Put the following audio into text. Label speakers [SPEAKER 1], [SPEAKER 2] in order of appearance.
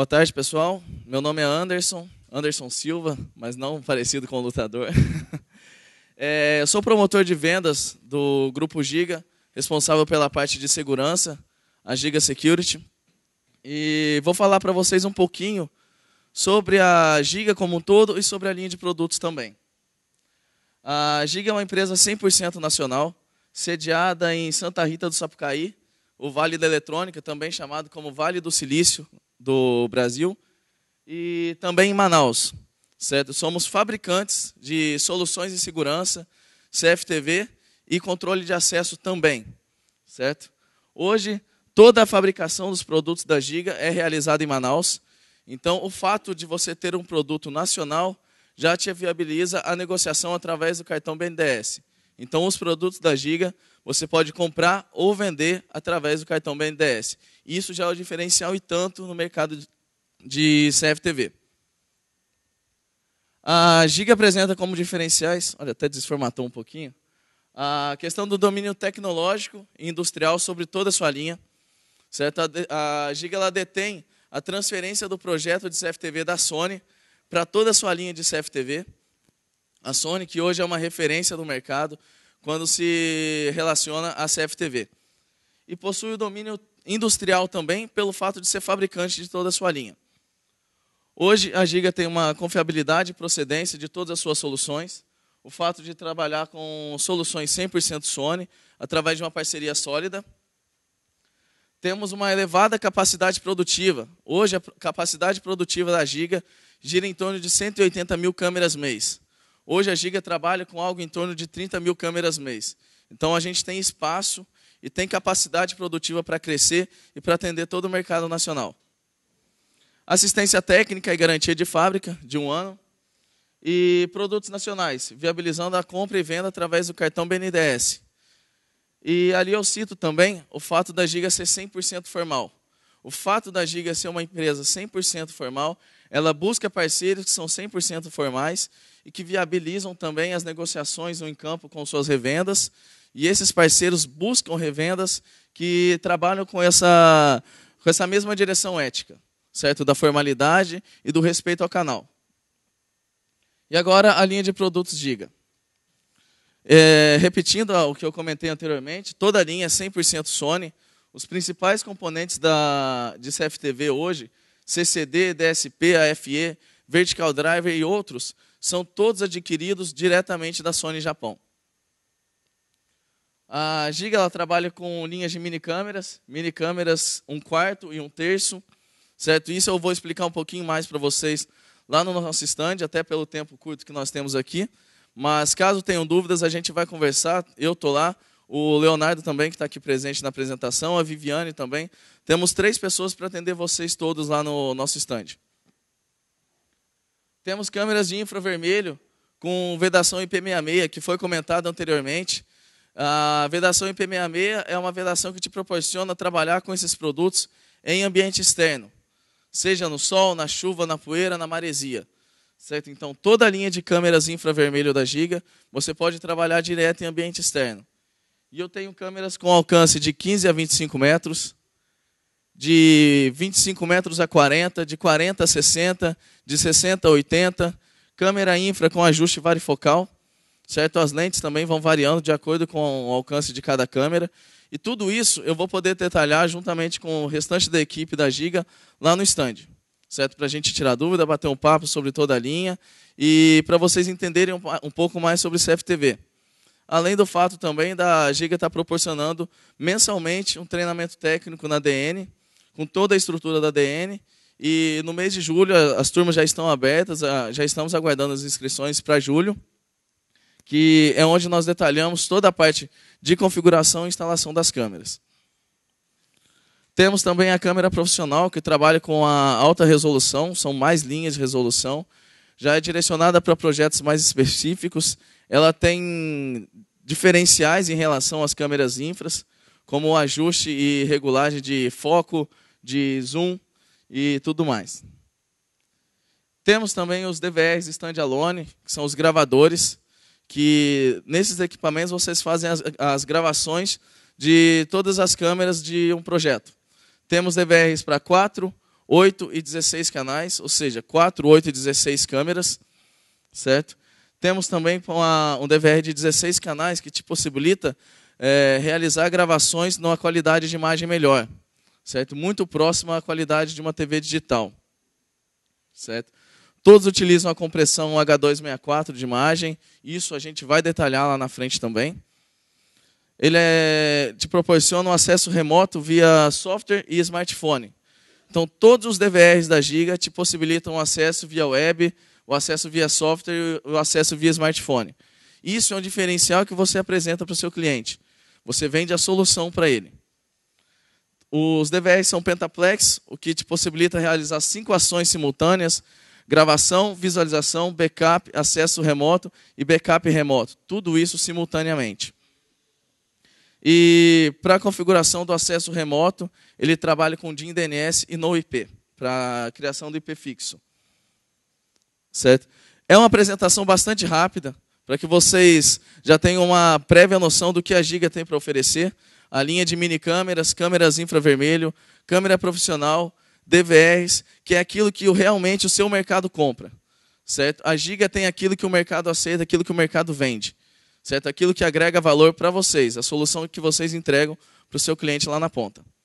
[SPEAKER 1] Boa tarde, pessoal. Meu nome é Anderson, Anderson Silva, mas não parecido com lutador. É, eu sou promotor de vendas do Grupo Giga, responsável pela parte de segurança, a Giga Security. E vou falar para vocês um pouquinho sobre a Giga como um todo e sobre a linha de produtos também. A Giga é uma empresa 100% nacional, sediada em Santa Rita do Sapucaí, o Vale da Eletrônica, também chamado como Vale do Silício, do Brasil e também em Manaus. Certo? Somos fabricantes de soluções de segurança, CFTV e controle de acesso também. Certo? Hoje, toda a fabricação dos produtos da Giga é realizada em Manaus. Então, o fato de você ter um produto nacional já te viabiliza a negociação através do cartão BNDES. Então, os produtos da Giga você pode comprar ou vender através do cartão BNDES. Isso já é o diferencial e tanto no mercado de CFTV. A Giga apresenta como diferenciais, olha, até desformatou um pouquinho, a questão do domínio tecnológico e industrial sobre toda a sua linha. Certo? A Giga ela detém a transferência do projeto de CFTV da Sony para toda a sua linha de CFTV. A Sony, que hoje é uma referência do mercado quando se relaciona à CFTV. E possui o domínio industrial também pelo fato de ser fabricante de toda a sua linha. Hoje, a Giga tem uma confiabilidade e procedência de todas as suas soluções. O fato de trabalhar com soluções 100% Sony, através de uma parceria sólida. Temos uma elevada capacidade produtiva. Hoje, a capacidade produtiva da Giga gira em torno de 180 mil câmeras mês. Hoje a Giga trabalha com algo em torno de 30 mil câmeras mês. Então a gente tem espaço e tem capacidade produtiva para crescer e para atender todo o mercado nacional. Assistência técnica e garantia de fábrica de um ano. E produtos nacionais, viabilizando a compra e venda através do cartão BNDES. E ali eu cito também o fato da Giga ser 100% formal. O fato da Giga ser uma empresa 100% formal ela busca parceiros que são 100% formais e que viabilizam também as negociações no encampo com suas revendas. E esses parceiros buscam revendas que trabalham com essa, com essa mesma direção ética, certo? Da formalidade e do respeito ao canal. E agora a linha de produtos Diga. É, repetindo o que eu comentei anteriormente, toda a linha é 100% Sony. Os principais componentes da, de CFTV hoje CCD, DSP, AFE, Vertical Driver e outros, são todos adquiridos diretamente da Sony Japão. A Giga ela trabalha com linhas de minicâmeras, minicâmeras um quarto e um terço, certo? Isso eu vou explicar um pouquinho mais para vocês lá no nosso stand, até pelo tempo curto que nós temos aqui. Mas caso tenham dúvidas, a gente vai conversar, eu estou lá, o Leonardo também, que está aqui presente na apresentação, a Viviane também. Temos três pessoas para atender vocês todos lá no nosso stand. Temos câmeras de infravermelho com vedação IP66, que foi comentado anteriormente. A vedação IP66 é uma vedação que te proporciona trabalhar com esses produtos em ambiente externo, seja no sol, na chuva, na poeira, na maresia. Certo? Então, toda a linha de câmeras infravermelho da Giga, você pode trabalhar direto em ambiente externo. E eu tenho câmeras com alcance de 15 a 25 metros, de 25 metros a 40, de 40 a 60, de 60 a 80. Câmera infra com ajuste varifocal, certo? As lentes também vão variando de acordo com o alcance de cada câmera. E tudo isso eu vou poder detalhar juntamente com o restante da equipe da Giga lá no stand certo? Para a gente tirar dúvida, bater um papo sobre toda a linha e para vocês entenderem um, pouco mais sobre CFTV além do fato também da Giga estar tá proporcionando mensalmente um treinamento técnico na DN, com toda a estrutura da DN. E no mês de julho as turmas já estão abertas, já estamos aguardando as inscrições para julho, que é onde nós detalhamos toda a parte de configuração e instalação das câmeras. Temos também a câmera profissional, que trabalha com a alta resolução, são mais linhas de resolução, já é direcionada para projetos mais específicos ela tem diferenciais em relação às câmeras infras, como o ajuste e regulagem de foco, de zoom e tudo mais. Temos também os DVRs standalone, que são os gravadores, que nesses equipamentos vocês fazem as, as gravações de todas as câmeras de um projeto. Temos DVRs para 4, 8 e 16 canais, ou seja, 4, 8 e 16 câmeras, certo? Temos também uma, um DVR de 16 canais que te possibilita é, realizar gravações numa qualidade de imagem melhor, certo? Muito próxima à qualidade de uma TV digital, certo? Todos utilizam a compressão H264 de imagem, isso a gente vai detalhar lá na frente também. Ele é, te proporciona um acesso remoto via software e smartphone. Então, todos os DVRs da Giga te possibilitam acesso via web, o acesso via software e o acesso via smartphone. Isso é um diferencial que você apresenta para o seu cliente. Você vende a solução para ele. Os DVRs são pentaplex, o que te possibilita realizar cinco ações simultâneas: gravação, visualização, backup, acesso remoto e backup remoto. Tudo isso simultaneamente. E para a configuração do acesso remoto, ele trabalha com DIN DNS e no IP para a criação do IP fixo certo? É uma apresentação bastante rápida, para que vocês já tenham uma prévia noção do que a Giga tem para oferecer. A linha de mini câmeras, câmeras infravermelho, câmera profissional, DVRs, que é aquilo que realmente o seu mercado compra, certo? A Giga tem aquilo que o mercado aceita, aquilo que o mercado vende, certo? Aquilo que agrega valor para vocês, a solução que vocês entregam para o seu cliente lá na ponta.